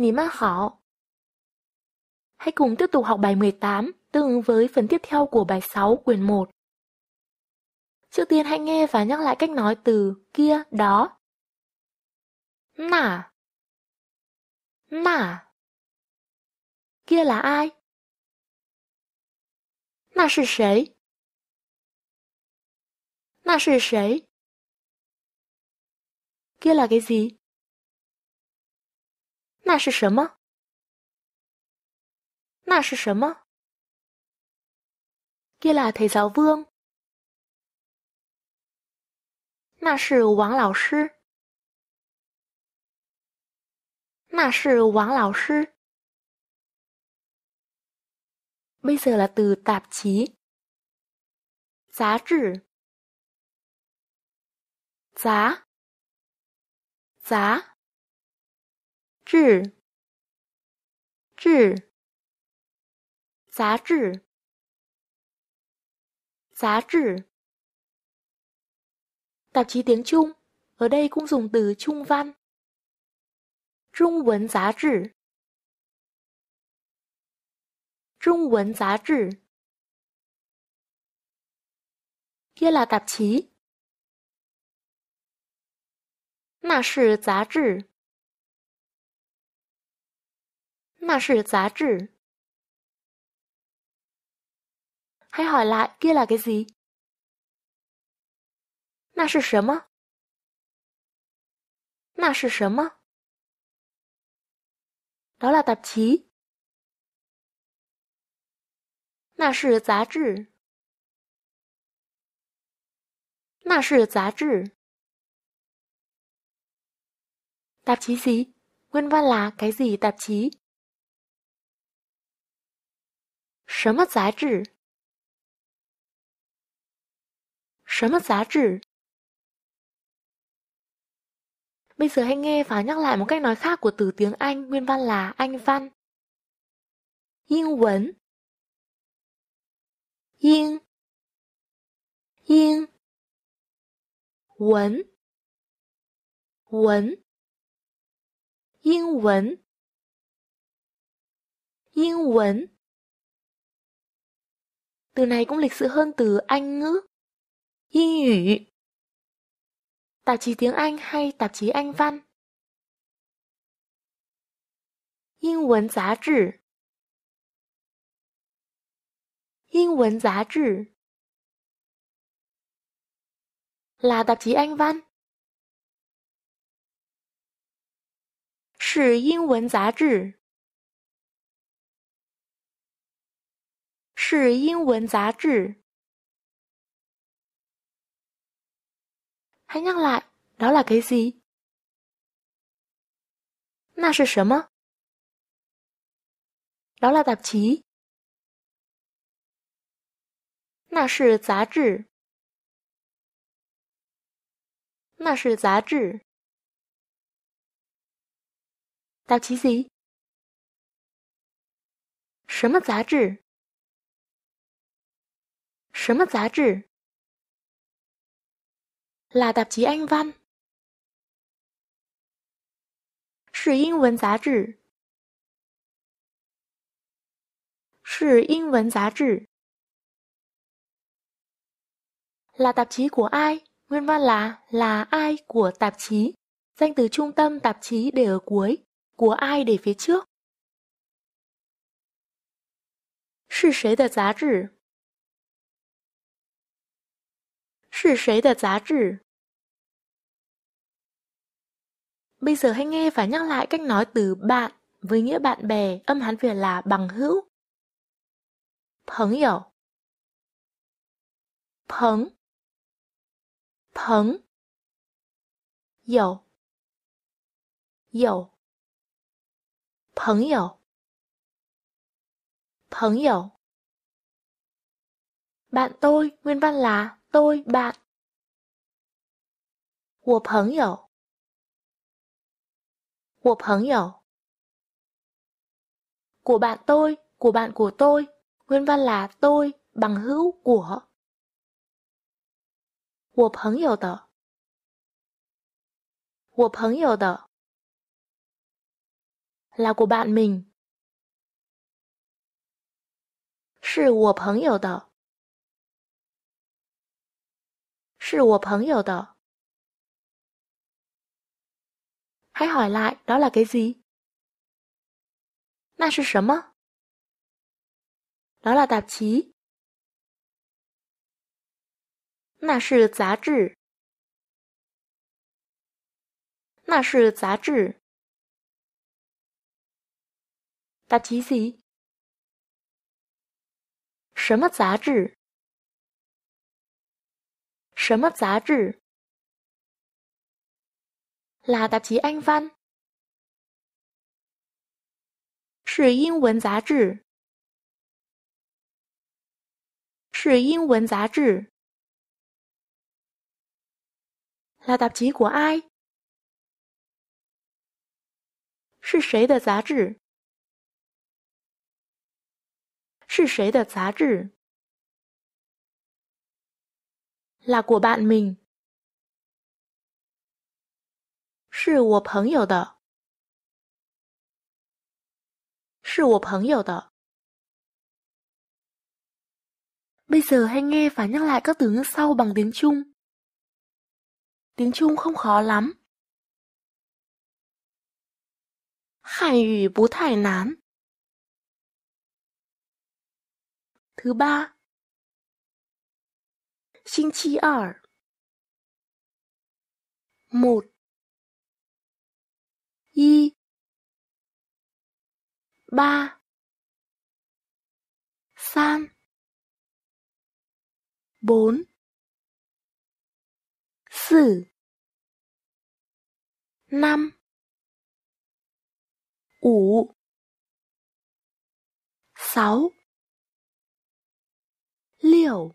你们好. Hãy cùng tiếp tục học bài 18 tương ứng với phần tiếp theo của bài 6 quyển 1. Trước tiên hãy nghe và nhắc lại cách nói từ kia, đó. Nà. Nà. Kia là ai? Nà là 谁? Nà là 谁? Kia là cái gì? 那是什么？那是什么？cái là thầy giáo Vương，那是王老师。那是王老师。bây giờ là từ tạp chí，杂志，zá，zá。tạp chí tiếng Trung, ở đây cũng dùng từ Trung văn. Trung Quấn Giá Trị Trung Quấn Giá Trị Kia là tạp chí. Nà sư giá trị giá trị. Hãy hỏi lại kia là cái gì? Nà là gì? Nà là gì? Đó là tạp chí. Nà là tạp chí. Nà là tạp chí. Tạp chí gì? Nguyên văn là cái gì tạp chí? 什么杂志？什么杂志？Bây giờ hãy nghe và nhắc lại một cách nói khác của từ tiếng Anh nguyên văn là Anh văn. Yên vấn Yên Yên Vấn Vấn Yên vấn Yên vấn từ này cũng lịch sự hơn từ Anh ngữ. Yi ngữ Tạp chí tiếng Anh hay tạp chí Anh văn? Yên quấn giá trị Yên quấn giá trị Là tạp chí Anh văn? 是英文杂志。是英文杂志。还 n 来老 c k c 那是什么？那是什么？那是杂志。那是杂志？杂志？杂什么杂志什么杂志？là tạp chí Anh văn. 是英文杂志。是英文杂志。là tạp chí của ai? Nguyên văn là là ai của tạp chí. Danh từ trung tâm tạp chí để ở cuối, của ai để phía trước. 是谁的杂志？是谁的杂志 Bây giờ hãy nghe và nhắc lại cách nói từ bạn với nghĩa bạn bè, âm hán Việt là bằng hữu. Phấn dầu Phấn Phấn Dầu Dầu Phấn dầu Phấn dầu Bạn tôi, nguyên văn là tôi bạn. 我朋友，我朋友，của bạn tôi, của bạn của tôi, nguyên văn là tôi bằng hữu của. 我朋友的，我朋友的 là của bạn mình. 是我朋友的。是我朋友的。还好来，那是给谁？那是什么？那是打棋。那是杂志。那是杂志。大奇迹。什么杂志？什么杂志拉达吉安翻是英文杂志是英文杂志拉达吉古埃是谁的杂志是谁的杂志 là của bạn mình. Bây giờ hãy nghe và nhắc lại các từ ngữ sau bằng tiếng Trung. Tiếng Trung không khó lắm. Hàn ngữ bú thải nán. Thứ ba, 星期二 một y ba san bốn sử năm ủ sáu liều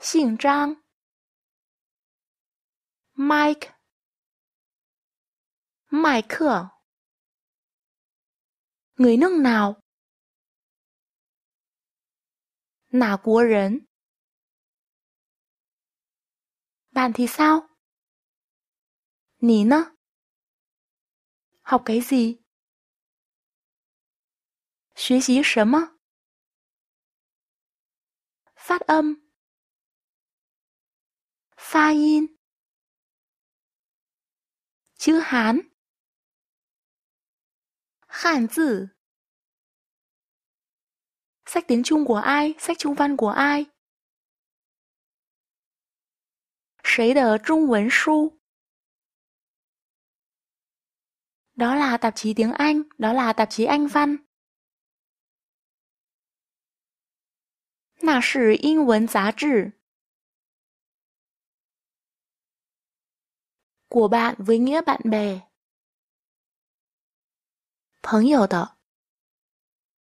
姓张，Mike，麦克，người nước nào？哪国人？Bạn thì sao? Ní nó. Học cái gì? Xuyế xí sớm Phát âm Sa in Chữ Hán Khản tử Sách tiếng Trung của ai? Sách Trung văn của ai? Sấy đờ Trung 文书 Đó là tạp chí tiếng Anh, đó là tạp chí Anh văn. 那是英文杂志。của bạn với nghĩa bạn bè. 朋友的